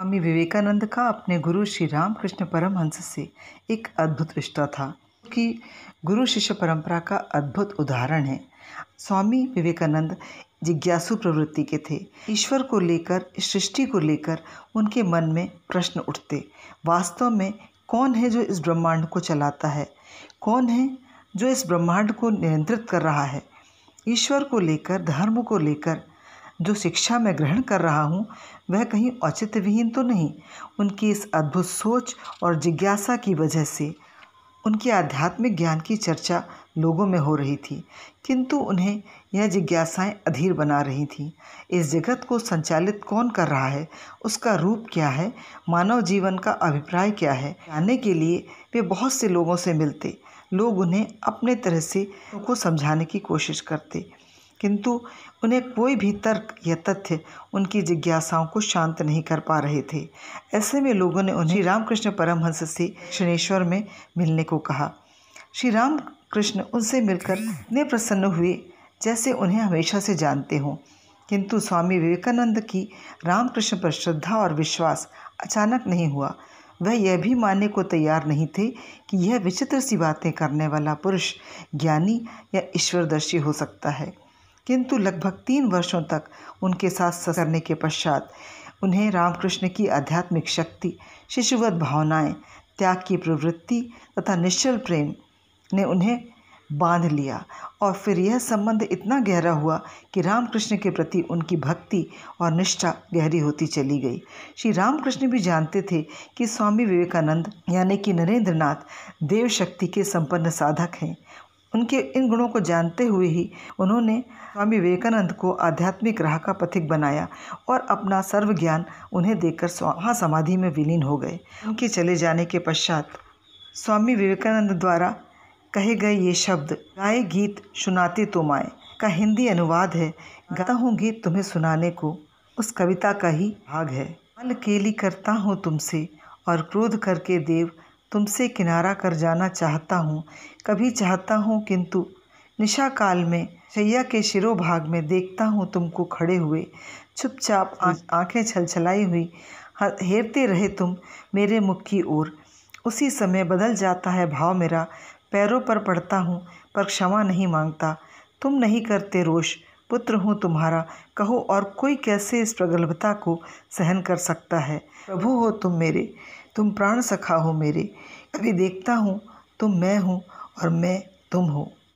स्वामी विवेकानंद का अपने गुरु श्री रामकृष्ण परमहंस से एक अद्भुत रिश्ता था कि गुरु शिष्य परंपरा का अद्भुत उदाहरण है स्वामी विवेकानंद जिज्ञासु प्रवृत्ति के थे ईश्वर को लेकर सृष्टि को लेकर उनके मन में प्रश्न उठते वास्तव में कौन है जो इस ब्रह्मांड को चलाता है कौन है जो इस ब्रह्मांड को नियंत्रित कर रहा है ईश्वर को लेकर धर्म को लेकर जो शिक्षा मैं ग्रहण कर रहा हूँ वह कहीं औचित्य विहीन तो नहीं उनकी इस अद्भुत सोच और जिज्ञासा की वजह से उनके आध्यात्मिक ज्ञान की चर्चा लोगों में हो रही थी किंतु उन्हें यह जिज्ञासाएं अधीर बना रही थी इस जगत को संचालित कौन कर रहा है उसका रूप क्या है मानव जीवन का अभिप्राय क्या है आने के लिए वे बहुत से लोगों से मिलते लोग उन्हें अपने तरह से को समझाने की कोशिश करते किंतु उन्हें कोई भी तर्क या तथ्य उनकी जिज्ञासाओं को शांत नहीं कर पा रहे थे ऐसे में लोगों ने उन्हें रामकृष्ण परमहंस से शनेश्वर में मिलने को कहा श्री रामकृष्ण उनसे मिलकर इतने प्रसन्न हुए जैसे उन्हें हमेशा से जानते हों किंतु स्वामी विवेकानंद की रामकृष्ण पर श्रद्धा और विश्वास अचानक नहीं हुआ वह यह भी मानने को तैयार नहीं थे कि यह विचित्र सी बातें करने वाला पुरुष ज्ञानी या ईश्वरदर्शी हो सकता है किंतु लगभग तीन वर्षों तक उनके साथ करने के पश्चात उन्हें रामकृष्ण की आध्यात्मिक शक्ति शिशुवत भावनाएं, त्याग की प्रवृत्ति तथा निश्चल प्रेम ने उन्हें बांध लिया और फिर यह संबंध इतना गहरा हुआ कि रामकृष्ण के प्रति उनकी भक्ति और निष्ठा गहरी होती चली गई श्री रामकृष्ण भी जानते थे कि स्वामी विवेकानंद यानी कि नरेंद्र नाथ देव शक्ति के संपन्न साधक हैं उनके इन गुणों को जानते हुए ही उन्होंने स्वामी विवेकानंद को आध्यात्मिक राह का पथिक बनाया और अपना सर्व ज्ञान उन्हें देकर समाधि में विलीन हो गए उनके चले जाने के पश्चात स्वामी विवेकानंद द्वारा कहे गए ये शब्द गाय गीत सुनाते तुम आए का हिंदी अनुवाद है गाता हूँ गीत तुम्हें सुनाने को उस कविता का ही भाग है मन केली करता हूँ तुमसे और क्रोध करके देव तुमसे किनारा कर जाना चाहता हूँ कभी चाहता हूँ किंतु निशा काल में शैया के शिरोभाग में देखता हूँ तुमको खड़े हुए चुपचाप आंखें छलछलाई हुई हेरते रहे तुम मेरे मुख की ओर उसी समय बदल जाता है भाव मेरा पैरों पर पड़ता हूँ पर क्षमा नहीं मांगता तुम नहीं करते रोश पुत्र हूँ तुम्हारा कहो और कोई कैसे इस प्रगल्भता को सहन कर सकता है प्रभु हो तुम मेरे तुम प्राण सखा हो मेरे कभी देखता हूँ तुम मैं हूँ और मैं तुम हो